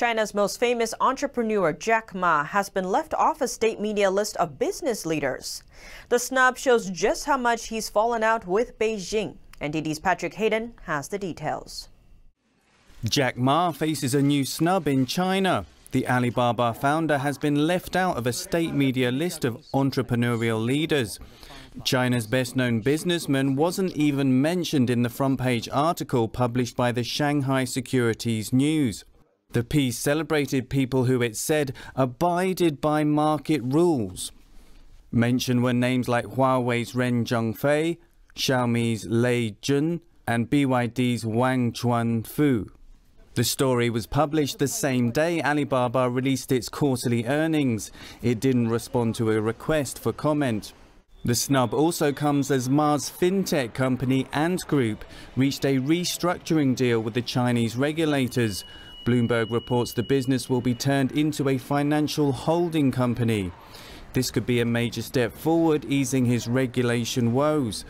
China's most famous entrepreneur Jack Ma has been left off a state media list of business leaders. The snub shows just how much he's fallen out with Beijing. NDD's Patrick Hayden has the details. Jack Ma faces a new snub in China. The Alibaba founder has been left out of a state media list of entrepreneurial leaders. China's best-known businessman wasn't even mentioned in the front-page article published by the Shanghai Securities News. The piece celebrated people who it said abided by market rules. Mentioned were names like Huawei's Ren Zhengfei, Xiaomi's Lei Jun, and BYD's Wang Chuanfu. The story was published the same day Alibaba released its quarterly earnings. It didn't respond to a request for comment. The snub also comes as Mars fintech company Ant Group reached a restructuring deal with the Chinese regulators, Bloomberg reports the business will be turned into a financial holding company. This could be a major step forward, easing his regulation woes.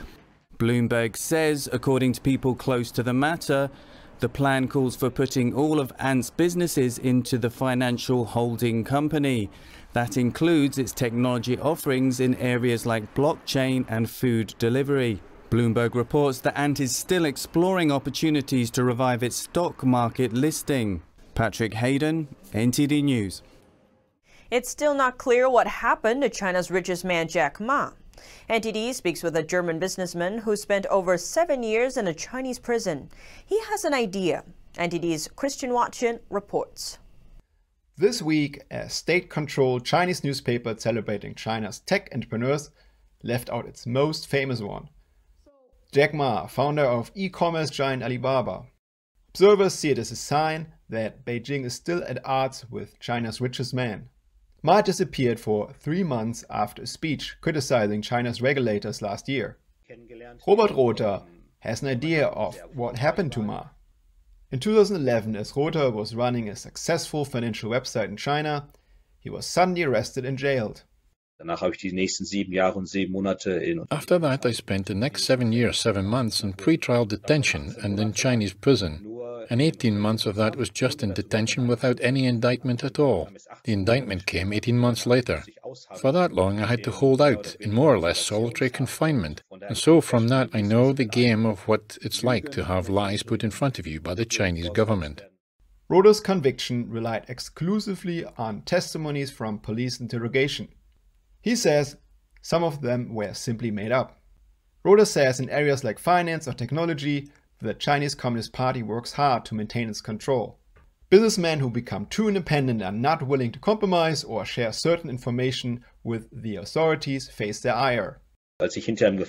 Bloomberg says, according to people close to the matter, the plan calls for putting all of Ant's businesses into the financial holding company. That includes its technology offerings in areas like blockchain and food delivery. Bloomberg reports that Ant is still exploring opportunities to revive its stock market listing. Patrick Hayden, NTD News. It's still not clear what happened to China's richest man Jack Ma. NTD speaks with a German businessman who spent over seven years in a Chinese prison. He has an idea. NTD's Christian Watson reports. This week, a state controlled Chinese newspaper celebrating China's tech entrepreneurs left out its most famous one Jack Ma, founder of e commerce giant Alibaba. Observers see it as a sign that Beijing is still at odds with China's richest man. Ma disappeared for three months after a speech criticizing China's regulators last year. Robert Rother has an idea of what happened to Ma. In 2011, as Rother was running a successful financial website in China, he was suddenly arrested and jailed. After that, I spent the next seven years, seven months in pre-trial detention and in Chinese prison and 18 months of that was just in detention without any indictment at all. The indictment came 18 months later. For that long, I had to hold out in more or less solitary confinement, and so from that, I know the game of what it's like to have lies put in front of you by the Chinese government. Rodo's conviction relied exclusively on testimonies from police interrogation. He says some of them were simply made up. Roda says in areas like finance or technology, the Chinese Communist Party works hard to maintain its control. Businessmen who become too independent and not willing to compromise or share certain information with the authorities face their ire. When I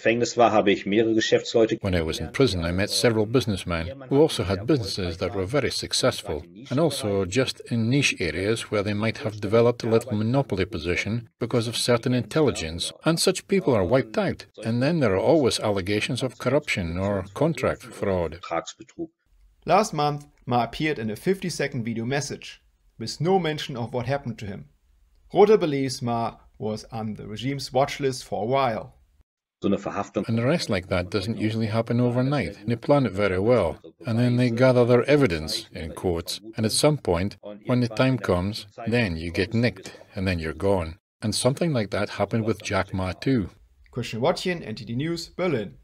was in prison, I met several businessmen who also had businesses that were very successful, and also just in niche areas where they might have developed a little monopoly position because of certain intelligence, and such people are wiped out. And then there are always allegations of corruption or contract fraud. Last month, Ma appeared in a 50-second video message, with no mention of what happened to him. Rota believes Ma was on the regime's watch list for a while. An arrest like that doesn't usually happen overnight. They plan it very well, and then they gather their evidence, in quotes, and at some point, when the time comes, then you get nicked, and then you're gone. And something like that happened with Jack Ma too. Christian Watjen, NTD News, Berlin.